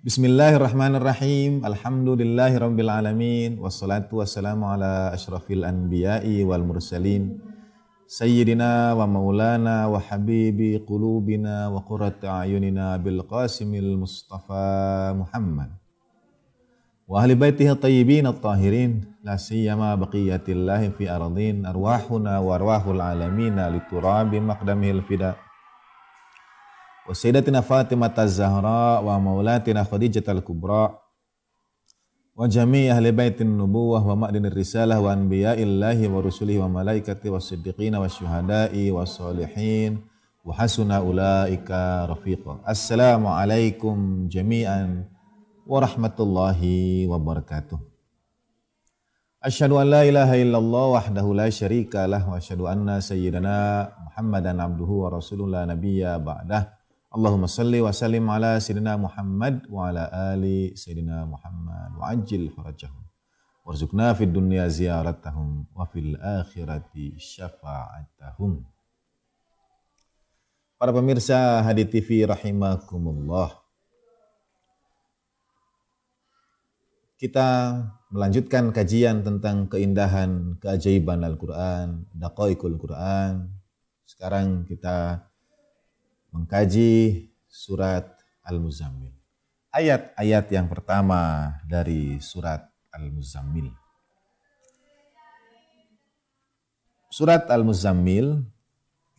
Bismillahirrahmanirrahim. Alhamdulillahirabbil Wassalamu'alaikum wassalatu wassalamu ala asyrafil anbiya'i wal mursalin sayyidina wa maulana wa habibi qulubina wa qurrati ayunina bil qasimil mustafa Muhammad wa ahli baitihi at-tayyibin at-tahirin la siyama baqiyatillahi fi aradin. arwahuna wa arwahul alamin li fida' وسيدتنا فاطمة الزهراء ومولاتنا خديجة الكبرى وجميع أهل بيت النبوة ومأدن الرسالة وأنبياء الله ورسله وملائكته والصديقين والشهداء والصالحين وحسن أولئك رفيقا السلام عليكم جميعا ورحمة الله وبركاته أشهد أن لا إله إلا الله وحده لا شريك له وأشهد أن سيدنا محمدا عبده ورسوله لا نبي بعده Allahumma salli wa sallim ala Sayyidina Muhammad wa ala ali Sayyidina Muhammad wa ajil farajahum. Warzuqna fid dunya ziyaratahum wa fil akhirati syafa'atahum. Para pemirsa Hadi TV rahimakumullah. Kita melanjutkan kajian tentang keindahan, keajaiban Al-Quran, daqaiqul Quran. Sekarang kita mengkaji surat Al-Muzammil. Ayat-ayat yang pertama dari surat Al-Muzammil. Surat Al-Muzammil,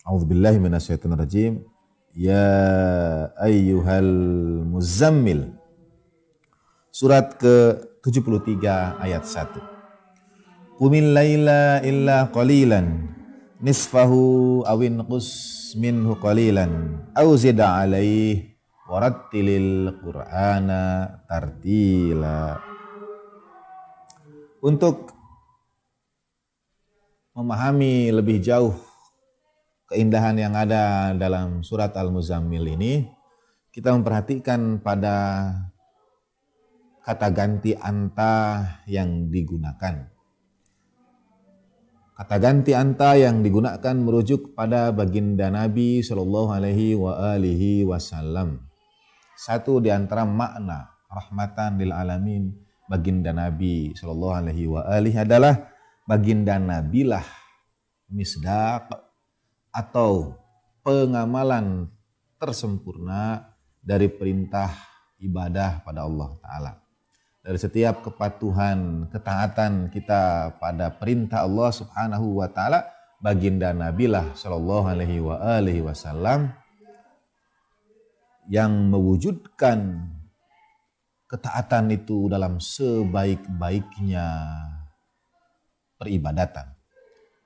A'udzubillahi minasyaitonir rajim. Ya ayyuhal muzammil. Surat ke-73 ayat 1. Qumil laila illa qalilan nisfahu awin qus minhu qalilan aw zid alaih warattilil qur'ana tartila untuk memahami lebih jauh keindahan yang ada dalam surat Al-Muzammil ini kita memperhatikan pada kata ganti anta yang digunakan Kata ganti anta yang digunakan merujuk pada baginda Nabi Shallallahu Alaihi wa alihi Wasallam. Satu di antara makna rahmatan lil alamin baginda Nabi Shallallahu Alaihi wa alihi adalah baginda Nabilah misdaq atau pengamalan tersempurna dari perintah ibadah pada Allah Ta'ala dari setiap kepatuhan, ketaatan kita pada perintah Allah Subhanahu wa taala baginda Nabi lah sallallahu alaihi wa alihi wasallam yang mewujudkan ketaatan itu dalam sebaik-baiknya peribadatan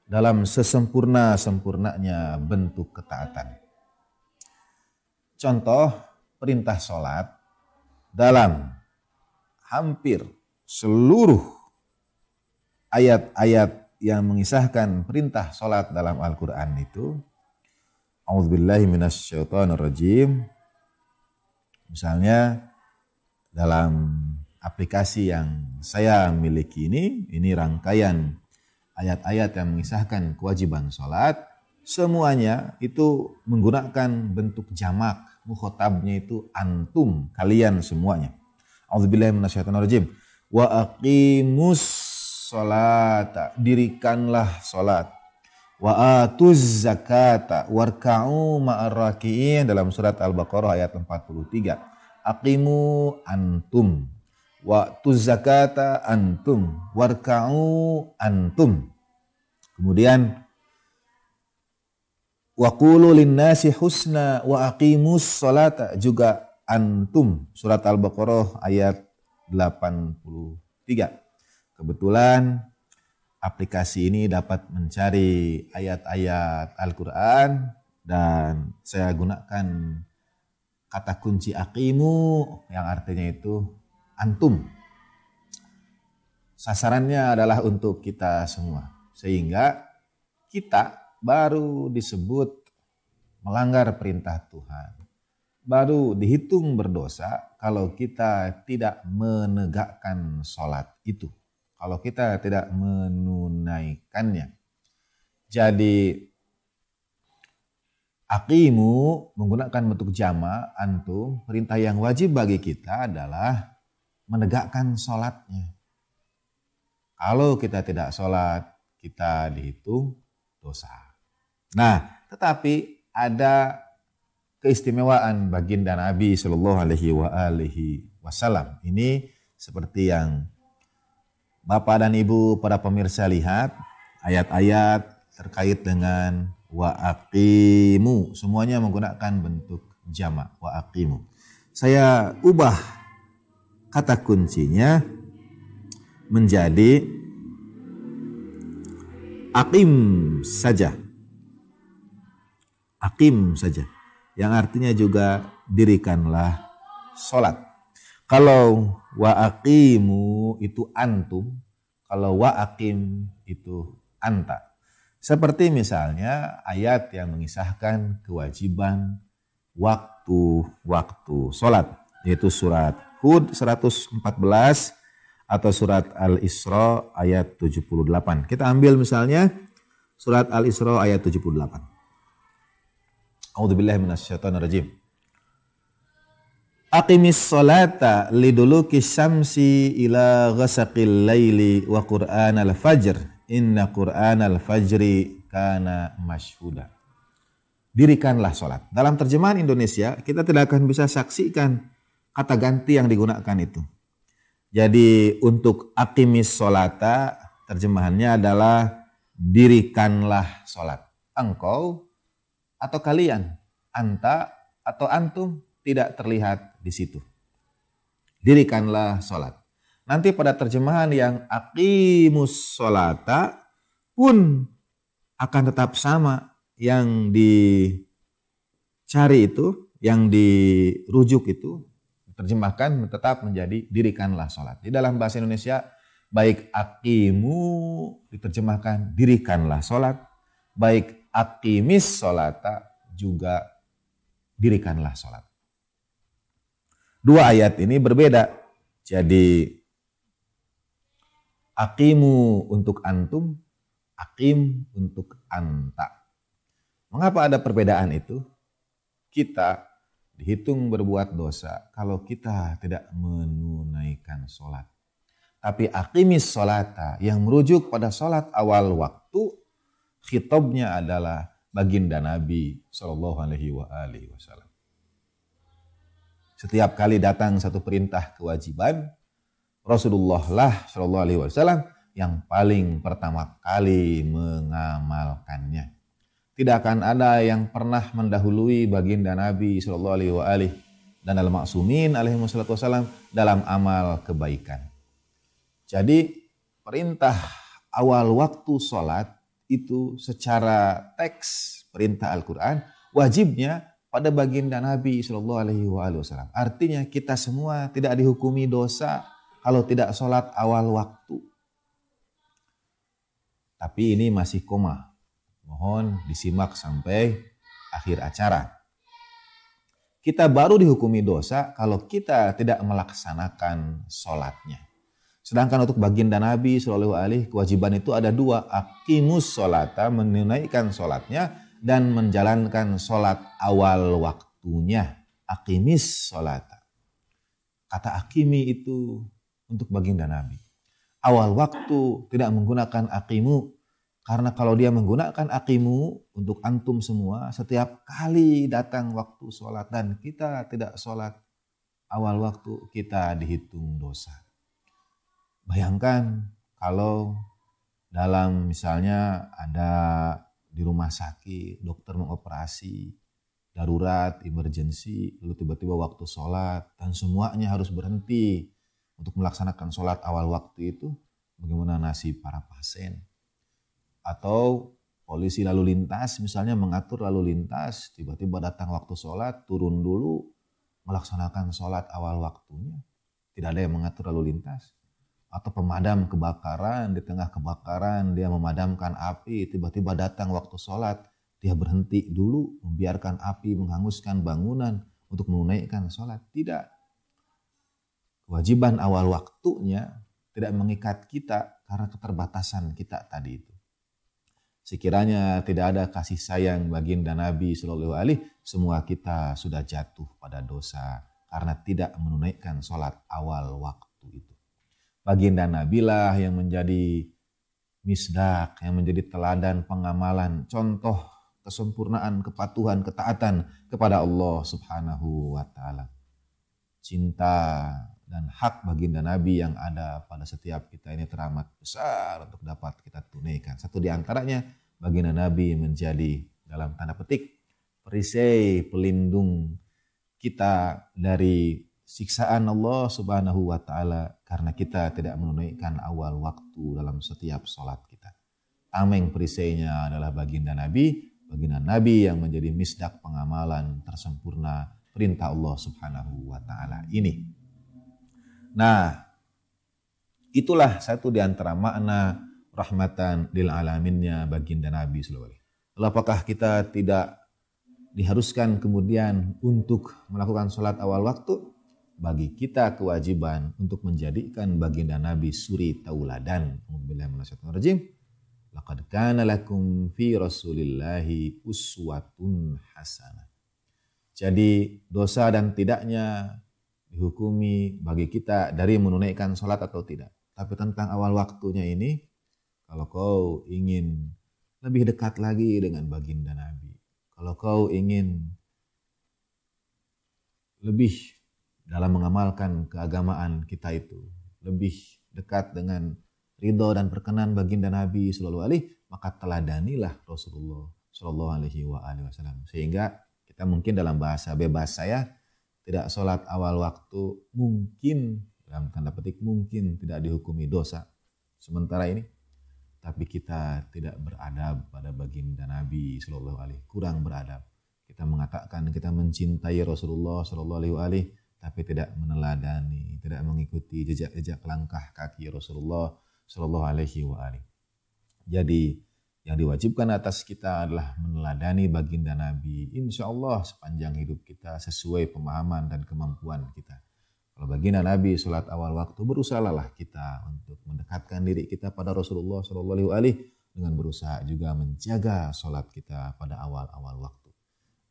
dalam sesempurna-sempurnanya bentuk ketaatan. Contoh perintah sholat dalam hampir seluruh ayat-ayat yang mengisahkan perintah sholat dalam Al-Quran itu rajim. Misalnya dalam aplikasi yang saya miliki ini, ini rangkaian ayat-ayat yang mengisahkan kewajiban sholat, semuanya itu menggunakan bentuk jamak, mukhotabnya itu antum, kalian semuanya. Auzubillahi Wa aqimus salata. Dirikanlah salat. Wa atuz zakata warka'u ma'arraki'in dalam surat Al-Baqarah ayat 43. Aqimu antum wa atuz zakata antum warka'u antum. Kemudian wa qulu linnasi husna wa aqimus salata juga antum surat Al-Baqarah ayat 83. Kebetulan aplikasi ini dapat mencari ayat-ayat Al-Qur'an dan saya gunakan kata kunci akimu yang artinya itu antum. Sasarannya adalah untuk kita semua. Sehingga kita baru disebut melanggar perintah Tuhan baru dihitung berdosa kalau kita tidak menegakkan sholat itu. Kalau kita tidak menunaikannya. Jadi akimu menggunakan bentuk jama antum. Perintah yang wajib bagi kita adalah menegakkan sholatnya. Kalau kita tidak sholat, kita dihitung dosa. Nah, tetapi ada keistimewaan baginda Nabi Shallallahu Alaihi wa alihi Wasallam. Ini seperti yang Bapak dan Ibu para pemirsa lihat ayat-ayat terkait dengan waaqimu. Semuanya menggunakan bentuk jamak waaqimu. Saya ubah kata kuncinya menjadi akim saja. Akim saja yang artinya juga dirikanlah sholat. Kalau waakimu itu antum, kalau wa'akim itu anta. Seperti misalnya ayat yang mengisahkan kewajiban waktu-waktu sholat. Yaitu surat Hud 114 atau surat Al-Isra ayat 78. Kita ambil misalnya surat Al-Isra ayat 78. A'udzubillahi rajim Aqimis salata liduluki syamsi ila ghasaqil laili wa qur'anal fajr. Inna qur'anal fajri kana mashhuda. Dirikanlah salat. Dalam terjemahan Indonesia, kita tidak akan bisa saksikan kata ganti yang digunakan itu. Jadi untuk aqimis solata terjemahannya adalah dirikanlah solat. Engkau atau kalian, anta atau antum tidak terlihat di situ. Dirikanlah sholat. Nanti pada terjemahan yang aqimus sholata pun akan tetap sama yang dicari itu, yang dirujuk itu, terjemahkan tetap menjadi dirikanlah sholat. Di dalam bahasa Indonesia, baik akimu diterjemahkan dirikanlah sholat, baik Akimis solata juga dirikanlah solat. Dua ayat ini berbeda. Jadi akimu untuk antum, akim untuk anta. Mengapa ada perbedaan itu? Kita dihitung berbuat dosa kalau kita tidak menunaikan solat. Tapi akimis solata yang merujuk pada solat awal waktu khitabnya adalah baginda Nabi Shallallahu Alaihi Wasallam. Setiap kali datang satu perintah kewajiban, Rasulullah lah Shallallahu Alaihi Wasallam yang paling pertama kali mengamalkannya. Tidak akan ada yang pernah mendahului baginda Nabi Shallallahu Alaihi wasallam dan al maksumin alaihi wasallam dalam amal kebaikan. Jadi perintah awal waktu sholat itu secara teks perintah Al-Quran wajibnya pada baginda Nabi Shallallahu Alaihi Wasallam. Artinya kita semua tidak dihukumi dosa kalau tidak sholat awal waktu. Tapi ini masih koma. Mohon disimak sampai akhir acara. Kita baru dihukumi dosa kalau kita tidak melaksanakan sholatnya. Sedangkan untuk baginda Nabi Shallallahu Alaihi kewajiban itu ada dua, akimus solata menunaikan solatnya dan menjalankan solat awal waktunya. Akimis solata. Kata akimi itu untuk baginda Nabi. Awal waktu tidak menggunakan akimu karena kalau dia menggunakan akimu untuk antum semua setiap kali datang waktu sholat dan kita tidak sholat awal waktu kita dihitung dosa. Bayangkan kalau dalam misalnya ada di rumah sakit, dokter mengoperasi, darurat, emergency, lalu tiba-tiba waktu sholat, dan semuanya harus berhenti untuk melaksanakan sholat awal waktu itu, bagaimana nasib para pasien. Atau polisi lalu lintas, misalnya mengatur lalu lintas, tiba-tiba datang waktu sholat, turun dulu, melaksanakan sholat awal waktunya. Tidak ada yang mengatur lalu lintas atau pemadam kebakaran di tengah kebakaran dia memadamkan api tiba-tiba datang waktu sholat dia berhenti dulu membiarkan api menghanguskan bangunan untuk menunaikan sholat tidak kewajiban awal waktunya tidak mengikat kita karena keterbatasan kita tadi itu sekiranya tidak ada kasih sayang baginda Nabi Shallallahu Alaihi semua kita sudah jatuh pada dosa karena tidak menunaikan sholat awal waktu Baginda Nabilah yang menjadi misdak, yang menjadi teladan pengamalan, contoh kesempurnaan, kepatuhan, ketaatan kepada Allah Subhanahu wa taala. Cinta dan hak baginda Nabi yang ada pada setiap kita ini teramat besar untuk dapat kita tunaikan. Satu di antaranya baginda Nabi menjadi dalam tanda petik perisai pelindung kita dari siksaan Allah Subhanahu wa taala karena kita tidak menunaikan awal waktu dalam setiap sholat kita. Ameng perisainya adalah baginda Nabi, baginda Nabi yang menjadi misdak pengamalan tersempurna perintah Allah Subhanahu wa taala ini. Nah, itulah satu di antara makna rahmatan lil alaminnya baginda Nabi sallallahu Apakah kita tidak diharuskan kemudian untuk melakukan sholat awal waktu? bagi kita kewajiban untuk menjadikan baginda Nabi suri tauladan. Laqad kana lakum fi Rasulillahi uswatun hasanah. Jadi dosa dan tidaknya dihukumi bagi kita dari menunaikan sholat atau tidak. Tapi tentang awal waktunya ini, kalau kau ingin lebih dekat lagi dengan baginda Nabi, kalau kau ingin lebih dalam mengamalkan keagamaan kita itu lebih dekat dengan ridho dan perkenan baginda Nabi Shallallahu Alaihi maka teladanilah Rasulullah Shallallahu Alaihi Wasallam sehingga kita mungkin dalam bahasa bebas saya tidak sholat awal waktu mungkin dalam tanda petik mungkin tidak dihukumi dosa sementara ini tapi kita tidak beradab pada baginda Nabi Shallallahu Alaihi kurang beradab kita mengatakan kita mencintai Rasulullah Shallallahu Alaihi tapi tidak meneladani, tidak mengikuti jejak-jejak langkah kaki Rasulullah Shallallahu Alaihi Wasallam. Jadi yang diwajibkan atas kita adalah meneladani baginda Nabi. Insya Allah sepanjang hidup kita sesuai pemahaman dan kemampuan kita. Kalau baginda Nabi sholat awal waktu berusahalah kita untuk mendekatkan diri kita pada Rasulullah Shallallahu Alaihi Wasallam dengan berusaha juga menjaga sholat kita pada awal-awal waktu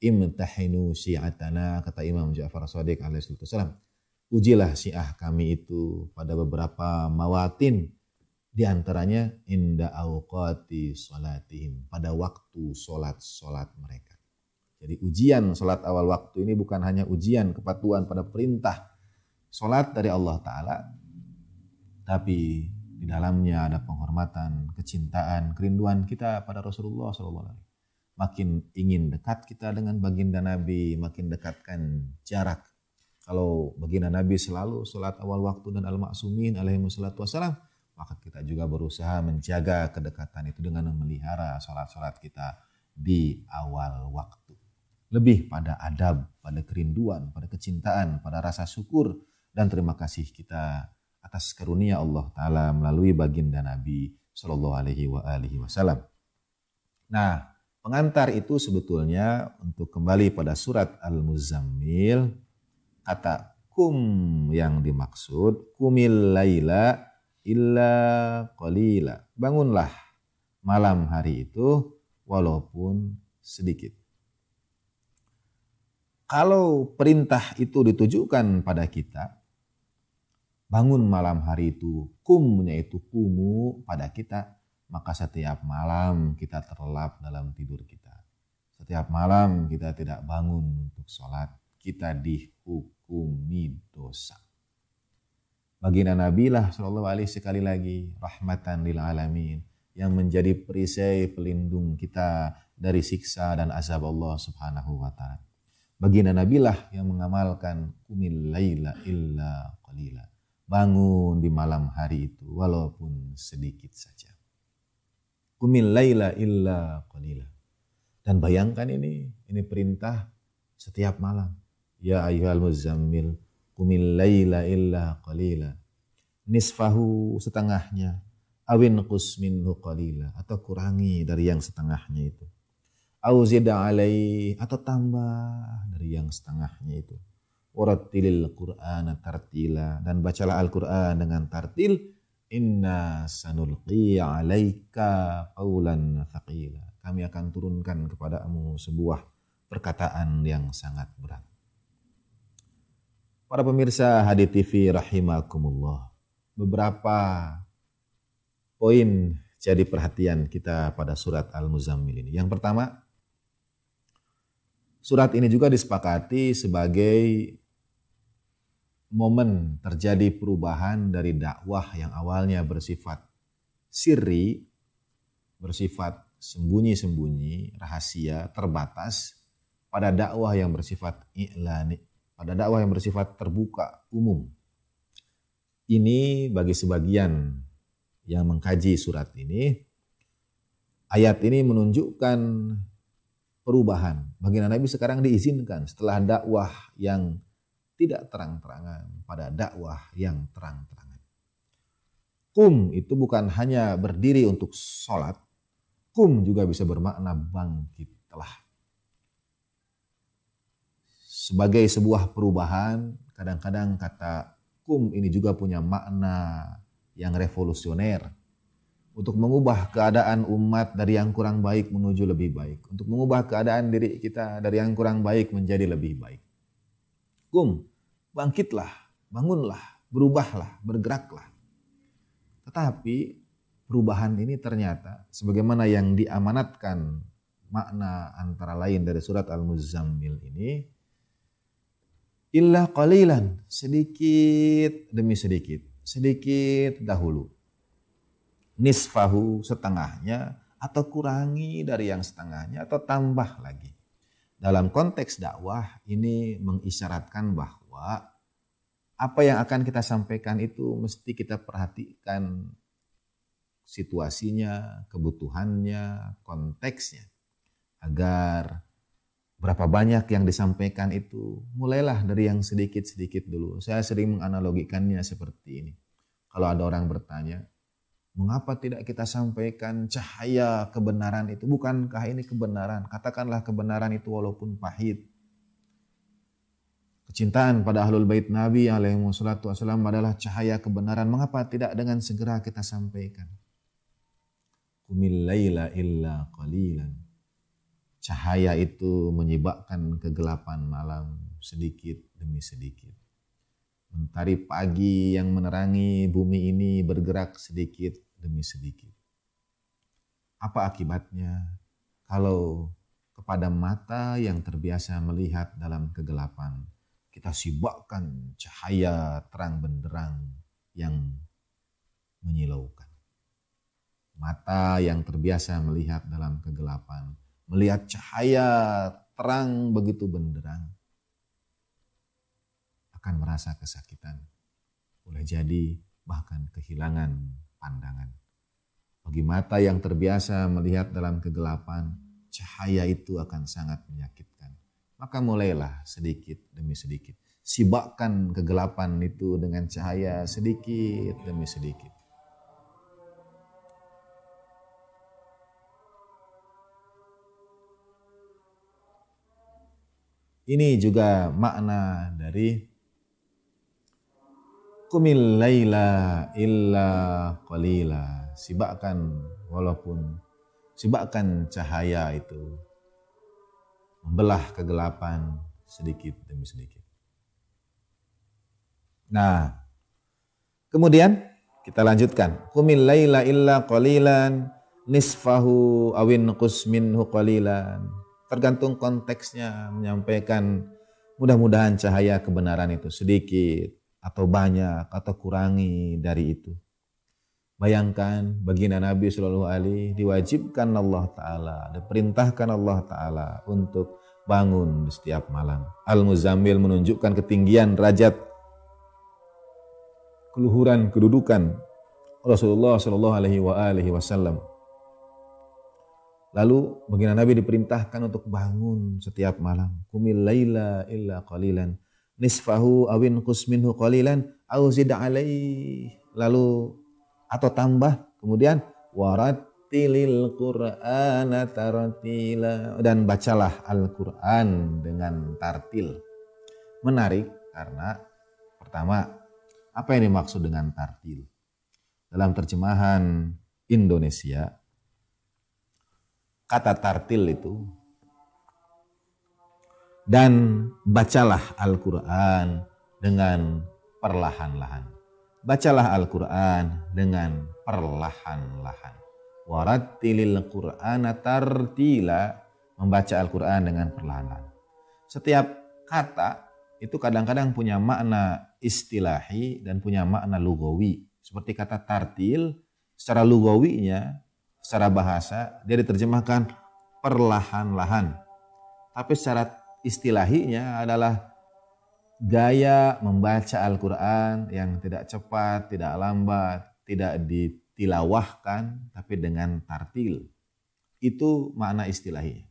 imtahinu syi'atana kata Imam Ja'far Sadiq alaihissalam ujilah syiah kami itu pada beberapa mawatin di antaranya inda awqati salatihim pada waktu solat-solat mereka jadi ujian solat awal waktu ini bukan hanya ujian kepatuhan pada perintah solat dari Allah Ta'ala tapi di dalamnya ada penghormatan, kecintaan, kerinduan kita pada Rasulullah Wasallam makin ingin dekat kita dengan baginda Nabi, makin dekatkan jarak. Kalau baginda Nabi selalu sholat awal waktu dan al masumin alaihi wassalatu wassalam, maka kita juga berusaha menjaga kedekatan itu dengan memelihara sholat-sholat kita di awal waktu. Lebih pada adab, pada kerinduan, pada kecintaan, pada rasa syukur dan terima kasih kita atas karunia Allah Ta'ala melalui baginda Nabi Shallallahu Alaihi Wasallam. Nah, Pengantar itu sebetulnya untuk kembali pada surat Al-Muzammil, kata kum yang dimaksud, kumil laila illa qalila. Bangunlah malam hari itu walaupun sedikit. Kalau perintah itu ditujukan pada kita, bangun malam hari itu, kumnya itu kumu pada kita, maka setiap malam kita terlelap dalam tidur kita. Setiap malam kita tidak bangun untuk sholat. Kita dihukumi dosa. Baginda Nabi lah Shallallahu Alaihi sekali lagi rahmatan lil alamin yang menjadi perisai pelindung kita dari siksa dan azab Allah Subhanahu wa taala. Baginda Nabi lah yang mengamalkan kumil laila illa qalila. Bangun di malam hari itu walaupun sedikit saja qumil laila illa qalila. Dan bayangkan ini, ini perintah setiap malam. Ya ayyuhal muzammil kumil laila illa qalila. Nisfahu setengahnya awin minhu qalila atau kurangi dari yang setengahnya itu. Au alai atau tambah dari yang setengahnya itu. Warattilil Qur'an tartila dan bacalah Al-Qur'an dengan tartil Inna sanulqi alaika qawlan thaqila. Kami akan turunkan kepadamu sebuah perkataan yang sangat berat. Para pemirsa Hadi TV rahimakumullah. Beberapa poin jadi perhatian kita pada surat Al-Muzammil ini. Yang pertama, surat ini juga disepakati sebagai momen terjadi perubahan dari dakwah yang awalnya bersifat sirri, bersifat sembunyi-sembunyi, rahasia, terbatas pada dakwah yang bersifat i'lani, pada dakwah yang bersifat terbuka, umum. Ini bagi sebagian yang mengkaji surat ini, ayat ini menunjukkan perubahan. bagaimana Nabi sekarang diizinkan setelah dakwah yang tidak terang-terangan, pada dakwah yang terang-terangan. Kum itu bukan hanya berdiri untuk sholat, kum juga bisa bermakna bangkitlah. Sebagai sebuah perubahan, kadang-kadang kata kum ini juga punya makna yang revolusioner, untuk mengubah keadaan umat dari yang kurang baik menuju lebih baik, untuk mengubah keadaan diri kita dari yang kurang baik menjadi lebih baik. Kum, bangkitlah, bangunlah, berubahlah, bergeraklah. Tetapi perubahan ini ternyata sebagaimana yang diamanatkan makna antara lain dari surat Al-Muzammil ini illa qalilan sedikit demi sedikit sedikit dahulu nisfahu setengahnya atau kurangi dari yang setengahnya atau tambah lagi dalam konteks dakwah ini mengisyaratkan bahwa apa yang akan kita sampaikan itu mesti kita perhatikan situasinya, kebutuhannya, konteksnya agar berapa banyak yang disampaikan itu mulailah dari yang sedikit-sedikit dulu. Saya sering menganalogikannya seperti ini. Kalau ada orang bertanya, Mengapa tidak kita sampaikan cahaya kebenaran itu? Bukankah ini kebenaran? Katakanlah kebenaran itu walaupun pahit. Kecintaan pada ahlul bait Nabi alaihi wassalatu wassalam adalah cahaya kebenaran. Mengapa tidak dengan segera kita sampaikan? Kumil layla illa qalilan. Cahaya itu menyebabkan kegelapan malam sedikit demi sedikit. Mentari pagi yang menerangi bumi ini bergerak sedikit demi sedikit. Apa akibatnya kalau kepada mata yang terbiasa melihat dalam kegelapan, kita sibukkan cahaya terang benderang yang menyilaukan. Mata yang terbiasa melihat dalam kegelapan, melihat cahaya terang begitu benderang, akan merasa kesakitan. Boleh jadi bahkan kehilangan pandangan. Bagi mata yang terbiasa melihat dalam kegelapan, cahaya itu akan sangat menyakitkan. Maka mulailah sedikit demi sedikit. Sibakkan kegelapan itu dengan cahaya sedikit demi sedikit. Ini juga makna dari Kumil laila illa qalila. Sibakkan walaupun sibakkan cahaya itu membelah kegelapan sedikit demi sedikit. Nah, kemudian kita lanjutkan. Kumil laila illa qalilan nisfahu awin qusminhu qalilan. Tergantung konteksnya menyampaikan mudah-mudahan cahaya kebenaran itu sedikit atau banyak atau kurangi dari itu. Bayangkan baginda Nabi Shallallahu Alaihi diwajibkan Allah Taala, diperintahkan Allah Taala untuk bangun setiap malam. Al Muzammil menunjukkan ketinggian derajat keluhuran kedudukan Rasulullah Shallallahu Alaihi Wasallam. Lalu baginda Nabi diperintahkan untuk bangun setiap malam. Kumil laila illa qalilan nisfahu awin kusminhu qalilan au zid lalu atau tambah kemudian waratilil qur'ana tartila dan bacalah Al-Qur'an dengan tartil menarik karena pertama apa yang dimaksud dengan tartil dalam terjemahan Indonesia kata tartil itu dan bacalah Al-Quran dengan perlahan-lahan. Bacalah Al-Quran dengan perlahan-lahan. Waratilil Qur'ana tartila. Membaca Al-Quran dengan perlahan-lahan. Setiap kata itu kadang-kadang punya makna istilahi dan punya makna lugawi. Seperti kata tartil, secara lugawinya, secara bahasa, dia diterjemahkan perlahan-lahan. Tapi secara istilahinya adalah gaya membaca Al-Quran yang tidak cepat, tidak lambat, tidak ditilawahkan, tapi dengan tartil. Itu makna istilahnya.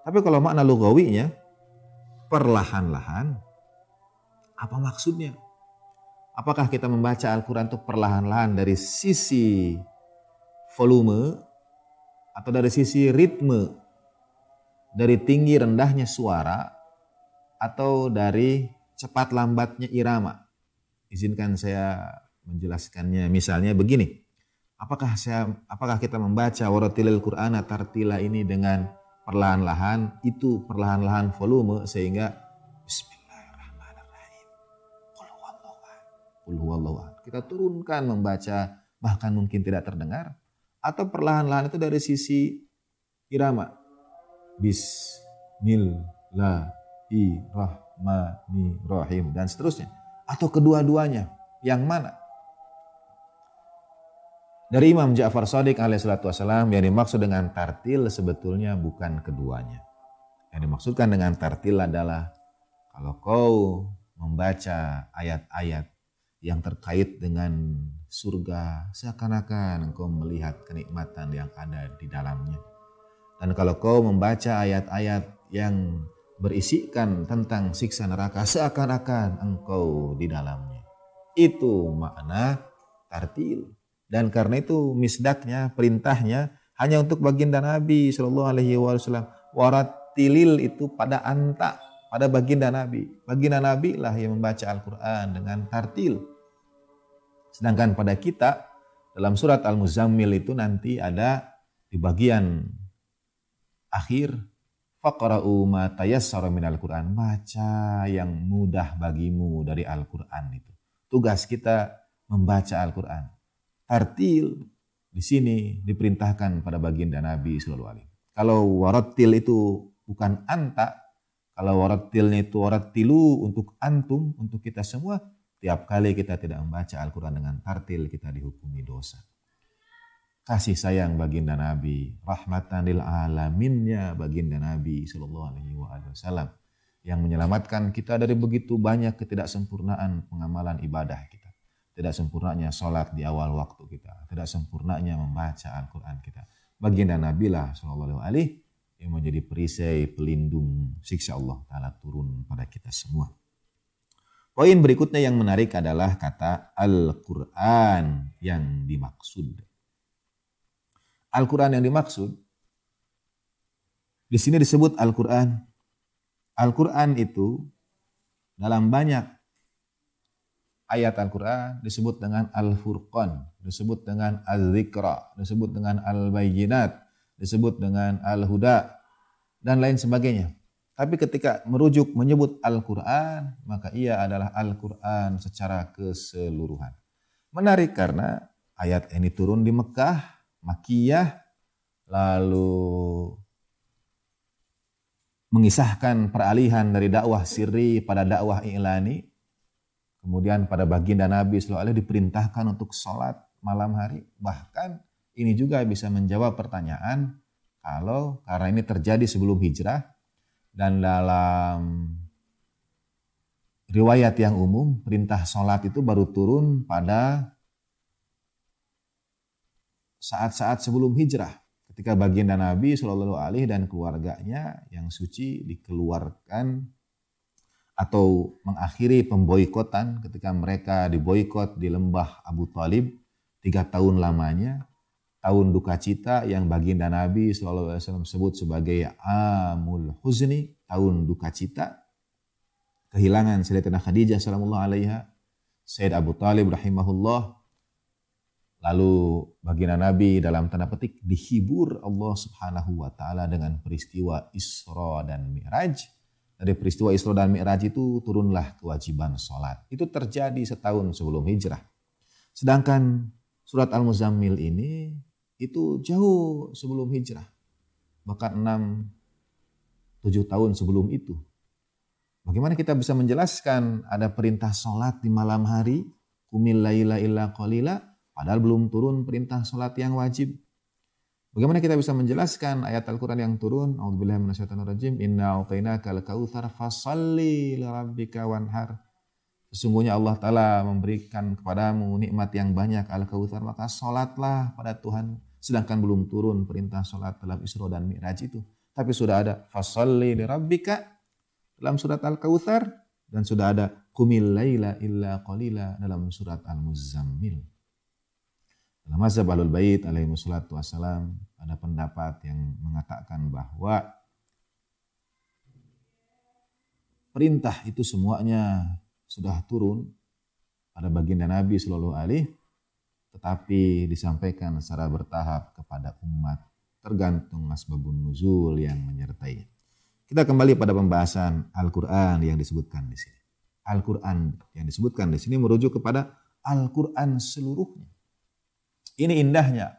Tapi kalau makna lugawinya, perlahan-lahan, apa maksudnya? Apakah kita membaca Al-Quran itu perlahan-lahan dari sisi volume atau dari sisi ritme dari tinggi rendahnya suara atau dari cepat lambatnya irama. Izinkan saya menjelaskannya misalnya begini. Apakah saya apakah kita membaca waratilil Qur'ana tartila ini dengan perlahan-lahan itu perlahan-lahan volume sehingga bismillahirrahmanirrahim. Qul huwallahu Kita turunkan membaca bahkan mungkin tidak terdengar atau perlahan-lahan itu dari sisi irama Bismillahirrahmanirrahim dan seterusnya atau kedua-duanya yang mana dari Imam Ja'far Sadiq alaihissalatu wassalam yang dimaksud dengan tartil sebetulnya bukan keduanya. Yang dimaksudkan dengan tartil adalah kalau kau membaca ayat-ayat yang terkait dengan surga seakan-akan engkau melihat kenikmatan yang ada di dalamnya. Dan kalau kau membaca ayat-ayat yang berisikan tentang siksa neraka seakan-akan engkau di dalamnya. Itu makna tartil. Dan karena itu misdaknya, perintahnya hanya untuk baginda Nabi Shallallahu Alaihi Wasallam. Waratilil itu pada anta, pada baginda Nabi. Baginda Nabi lah yang membaca Al-Quran dengan tartil. Sedangkan pada kita dalam surat Al-Muzammil itu nanti ada di bagian akhir faqra'u ma tayassara al Qur'an. Baca yang mudah bagimu dari Al-Qur'an itu. Tugas kita membaca Al-Qur'an. Tartil di sini diperintahkan pada baginda Nabi sallallahu alaihi Kalau waratil itu bukan anta, kalau waratilnya itu waratilu untuk antum, untuk kita semua, tiap kali kita tidak membaca Al-Qur'an dengan tartil kita dihukumi dosa kasih sayang baginda Nabi, rahmatan lil alaminnya baginda Nabi sallallahu Alaihi Wasallam yang menyelamatkan kita dari begitu banyak ketidaksempurnaan pengamalan ibadah kita, tidak sempurnanya solat di awal waktu kita, tidak sempurnanya membaca Al-Quran kita. Baginda Nabi lah sallallahu Alaihi yang menjadi perisai pelindung siksa Allah Taala turun pada kita semua. Poin berikutnya yang menarik adalah kata Al-Quran yang dimaksud. Al-Quran yang dimaksud, di sini disebut Al-Quran. Al-Quran itu dalam banyak ayat Al-Quran disebut dengan Al-Furqan, disebut dengan Al-Zikra, disebut dengan Al-Bayyinat, disebut dengan Al-Huda, dan lain sebagainya. Tapi ketika merujuk menyebut Al-Quran, maka ia adalah Al-Quran secara keseluruhan. Menarik karena ayat ini turun di Mekah, Makiyah lalu mengisahkan peralihan dari dakwah sirri pada dakwah ilani kemudian pada baginda Nabi SAW diperintahkan untuk sholat malam hari bahkan ini juga bisa menjawab pertanyaan kalau karena ini terjadi sebelum hijrah dan dalam riwayat yang umum perintah sholat itu baru turun pada saat-saat sebelum hijrah ketika baginda Nabi Shallallahu Alaihi dan keluarganya yang suci dikeluarkan atau mengakhiri pemboikotan ketika mereka diboikot di lembah Abu Talib tiga tahun lamanya tahun duka cita yang baginda Nabi SAW sebut sebagai Amul Huzni tahun duka cita kehilangan Sayyidatina Khadijah Sallallahu alaihi Sayyid Abu Talib rahimahullah Lalu baginda Nabi dalam tanda petik dihibur Allah Subhanahu wa taala dengan peristiwa Isra dan Mi'raj. Dari peristiwa Isra dan Mi'raj itu turunlah kewajiban sholat. Itu terjadi setahun sebelum hijrah. Sedangkan surat Al-Muzammil ini itu jauh sebelum hijrah. Bahkan enam tujuh tahun sebelum itu. Bagaimana kita bisa menjelaskan ada perintah sholat di malam hari, kumil laila illa qalila, Padahal belum turun perintah sholat yang wajib. Bagaimana kita bisa menjelaskan ayat Al-Quran yang turun? A'udzubillah Inna utainaka al kawthar fasalli lirabbika wanhar. Sesungguhnya Allah Ta'ala memberikan kepadamu nikmat yang banyak al kawthar Maka sholatlah pada Tuhan. Sedangkan belum turun perintah sholat dalam Isra dan Mi'raj itu. Tapi sudah ada fasalli lirabbika dalam surat al kawthar Dan sudah ada kumil illa qalila dalam surat Al-Muzammil. Dalam mazhab Ahlul Bait alaihi wassalatu wassalam ada pendapat yang mengatakan bahwa perintah itu semuanya sudah turun pada baginda Nabi Shallallahu Alaihi, tetapi disampaikan secara bertahap kepada umat tergantung asbabun nuzul yang menyertai. Kita kembali pada pembahasan Al-Quran yang disebutkan di sini. Al-Quran yang disebutkan di sini merujuk kepada Al-Quran seluruhnya. Ini indahnya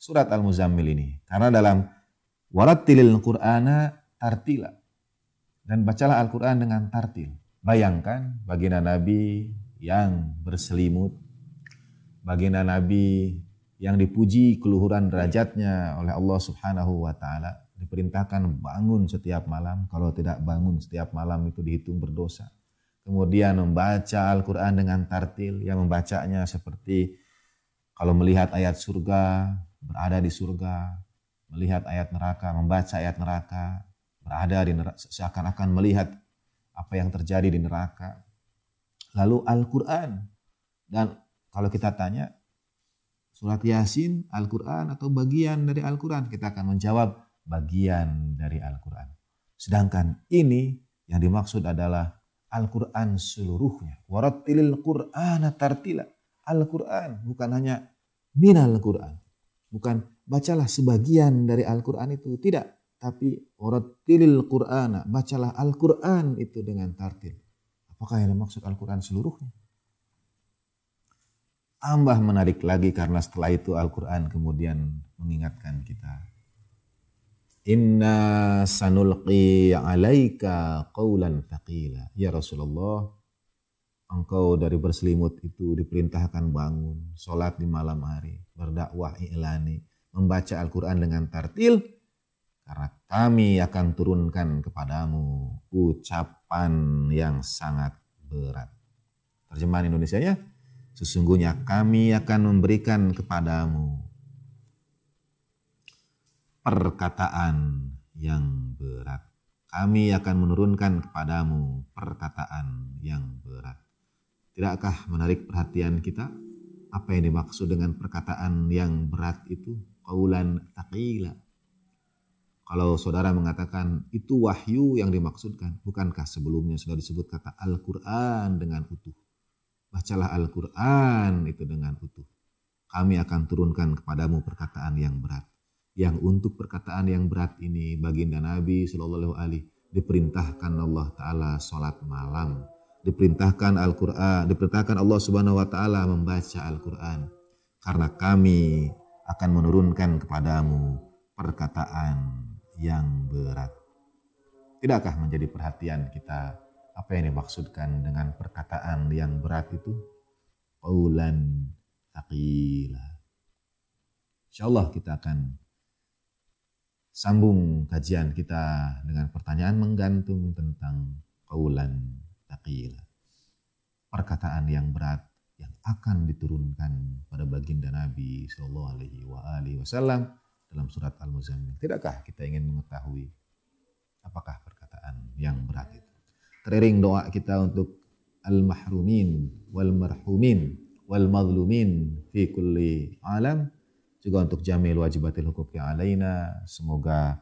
surat Al-Muzammil ini. Karena dalam warattilil Qur'ana tartila. Dan bacalah Al-Quran dengan tartil. Bayangkan baginda Nabi yang berselimut. Baginda Nabi yang dipuji keluhuran derajatnya oleh Allah subhanahu wa ta'ala. Diperintahkan bangun setiap malam. Kalau tidak bangun setiap malam itu dihitung berdosa. Kemudian membaca Al-Quran dengan tartil. Yang membacanya seperti kalau melihat ayat surga, berada di surga, melihat ayat neraka, membaca ayat neraka, berada di neraka, seakan-akan melihat apa yang terjadi di neraka. Lalu Al-Quran, dan kalau kita tanya, surat Yasin, Al-Quran, atau bagian dari Al-Quran, kita akan menjawab bagian dari Al-Quran. Sedangkan ini yang dimaksud adalah Al-Quran seluruhnya. Waratilil Qur'ana tartila Al-Quran, bukan hanya minal Quran. Bukan bacalah sebagian dari Al-Quran itu, tidak. Tapi Al Qur'ana, bacalah Al-Quran itu dengan tartil. Apakah yang dimaksud Al-Quran seluruhnya? Tambah menarik lagi karena setelah itu Al-Quran kemudian mengingatkan kita. Inna sanulqi alaika qawlan taqila. Ya Rasulullah, engkau dari berselimut itu diperintahkan bangun, sholat di malam hari, berdakwah ilani, membaca Al-Quran dengan tartil, karena kami akan turunkan kepadamu ucapan yang sangat berat. Terjemahan Indonesia ya, sesungguhnya kami akan memberikan kepadamu perkataan yang berat. Kami akan menurunkan kepadamu perkataan yang berat Tidakkah menarik perhatian kita apa yang dimaksud dengan perkataan yang berat itu? Kaulan taqila. Kalau saudara mengatakan itu wahyu yang dimaksudkan, bukankah sebelumnya sudah disebut kata Al-Quran dengan utuh? Bacalah Al-Quran itu dengan utuh. Kami akan turunkan kepadamu perkataan yang berat. Yang untuk perkataan yang berat ini baginda Nabi Shallallahu Alaihi diperintahkan Allah Taala sholat malam diperintahkan Al-Qur'an, diperintahkan Allah Subhanahu wa taala membaca Al-Qur'an karena kami akan menurunkan kepadamu perkataan yang berat. Tidakkah menjadi perhatian kita apa yang dimaksudkan dengan perkataan yang berat itu? Qaulan taqila. Insyaallah kita akan sambung kajian kita dengan pertanyaan menggantung tentang qaulan thaqila. Perkataan yang berat yang akan diturunkan pada baginda Nabi Shallallahu Alaihi wa alihi Wasallam dalam surat Al Muzammil. Tidakkah kita ingin mengetahui apakah perkataan yang berat itu? Teriring doa kita untuk al mahrumin wal marhumin wal madlumin fi kulli alam juga untuk jamil wajibatil hukuki alaina semoga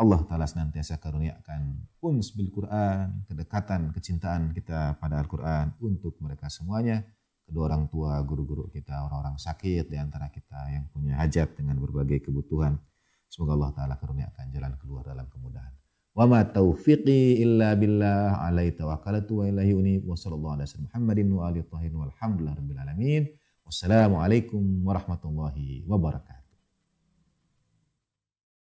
Allah Ta'ala senantiasa karuniakan uns bil Quran, kedekatan, kecintaan kita pada Al-Quran untuk mereka semuanya. Kedua orang tua, guru-guru kita, orang-orang sakit di antara kita yang punya hajat dengan berbagai kebutuhan. Semoga Allah Ta'ala karuniakan jalan keluar dalam kemudahan. Wa ma taufiqi illa billah alaih tawakalatu wa ilahi unib wa sallallahu alaihi Muhammadin wa alihi walhamdulillah rabbil alamin. Wassalamualaikum warahmatullahi wabarakatuh.